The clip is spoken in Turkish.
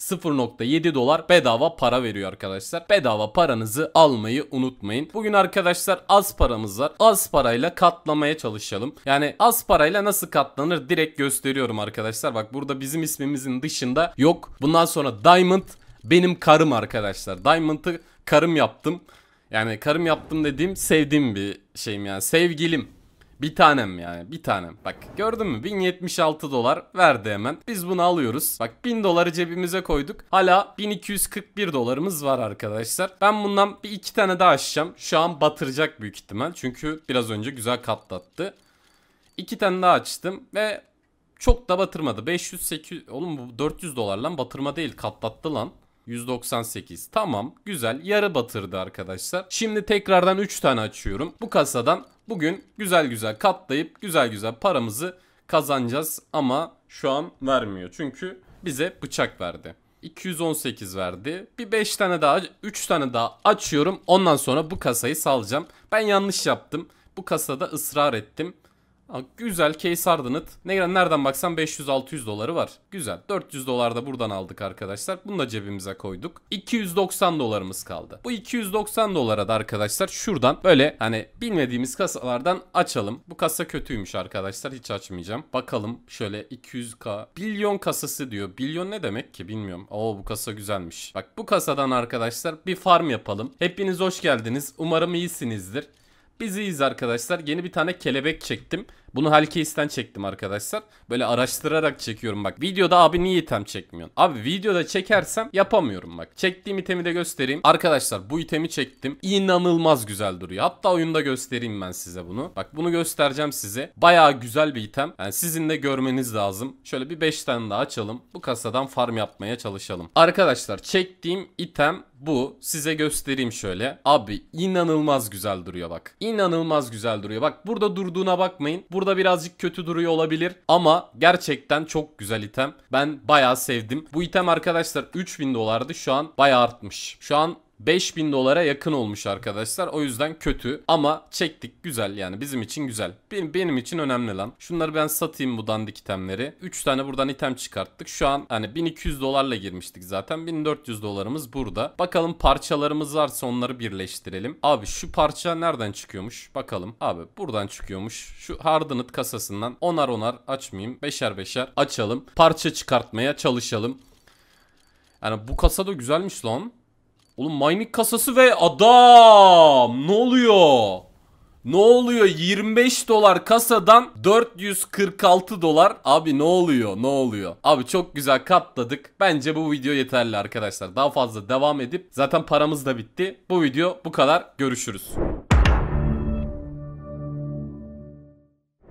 0.7 dolar bedava para veriyor arkadaşlar. Bedava paranızı almayı unutmayın. Bugün arkadaşlar az paramız var. Az parayla katlamaya çalışalım. Yani az parayla nasıl katlanır direkt gösteriyorum arkadaşlar. Bak burada bizim ismimizin dışında yok. Bundan sonra Diamond benim karım arkadaşlar. Diamond'ı karım yaptım. Yani karım yaptım dediğim sevdiğim bir şeyim yani sevgilim bir tanem yani bir tanem. Bak gördün mü 1076 dolar verdi hemen. Biz bunu alıyoruz. Bak 1000 doları cebimize koyduk. Hala 1241 dolarımız var arkadaşlar. Ben bundan bir iki tane daha açacağım. Şu an batıracak büyük ihtimal. Çünkü biraz önce güzel katlattı. İki tane daha açtım ve çok da batırmadı. 500 800 oğlum bu 400 dolar lan batırma değil katlattı lan. 198. Tamam güzel yarı batırdı arkadaşlar. Şimdi tekrardan 3 tane açıyorum. Bu kasadan bugün güzel güzel katlayıp güzel güzel paramızı kazanacağız. Ama şu an vermiyor. Çünkü bize bıçak verdi. 218 verdi. Bir 5 tane daha 3 tane daha açıyorum. Ondan sonra bu kasayı salacağım. Ben yanlış yaptım. Bu kasada ısrar ettim güzel case hardened. Ne, nereden baksan 500-600 doları var. Güzel. 400 dolar da buradan aldık arkadaşlar. Bunu da cebimize koyduk. 290 dolarımız kaldı. Bu 290 dolara da arkadaşlar şuradan böyle hani bilmediğimiz kasalardan açalım. Bu kasa kötüymüş arkadaşlar. Hiç açmayacağım. Bakalım şöyle 200k. Bilyon kasası diyor. Bilyon ne demek ki bilmiyorum. Oo bu kasa güzelmiş. Bak bu kasadan arkadaşlar bir farm yapalım. Hepiniz hoş geldiniz. Umarım iyisinizdir biziyiz arkadaşlar. Yeni bir tane kelebek çektim. Bunu Halkeis'ten çektim arkadaşlar. Böyle araştırarak çekiyorum bak. Videoda abi niye item çekmiyorsun? Abi videoda çekersem yapamıyorum bak. Çektiğim itemi de göstereyim. Arkadaşlar bu itemi çektim. İnanılmaz güzel duruyor. Hatta oyunda göstereyim ben size bunu. Bak bunu göstereceğim size. Baya güzel bir item. Yani sizin de görmeniz lazım. Şöyle bir 5 tane daha açalım. Bu kasadan farm yapmaya çalışalım. Arkadaşlar çektiğim item bu. Size göstereyim şöyle. Abi inanılmaz güzel duruyor bak. İnanılmaz güzel duruyor. Bak burada durduğuna bakmayın. Burada burada birazcık kötü duruyor olabilir ama gerçekten çok güzel item. Ben bayağı sevdim. Bu item arkadaşlar 3000 dolardı şu an bayağı artmış. Şu an 5000 dolara yakın olmuş arkadaşlar. O yüzden kötü ama çektik güzel yani bizim için güzel. Benim, benim için önemli lan. Şunları ben satayım bu dandik itemleri. 3 tane buradan item çıkarttık. Şu an hani 1200 dolarla girmiştik zaten. 1400 dolarımız burada. Bakalım parçalarımız varsa onları birleştirelim. Abi şu parça nereden çıkıyormuş? Bakalım. Abi buradan çıkıyormuş. Şu hardened kasasından onar onar açmayayım. Beşer beşer açalım. Parça çıkartmaya çalışalım. Yani bu kasa da güzelmiş lan. Oğlum mining kasası ve adam ne oluyor? Ne oluyor 25 dolar kasadan 446 dolar abi ne oluyor ne oluyor abi çok güzel katladık bence bu video yeterli arkadaşlar daha fazla devam edip zaten paramız da bitti bu video bu kadar görüşürüz.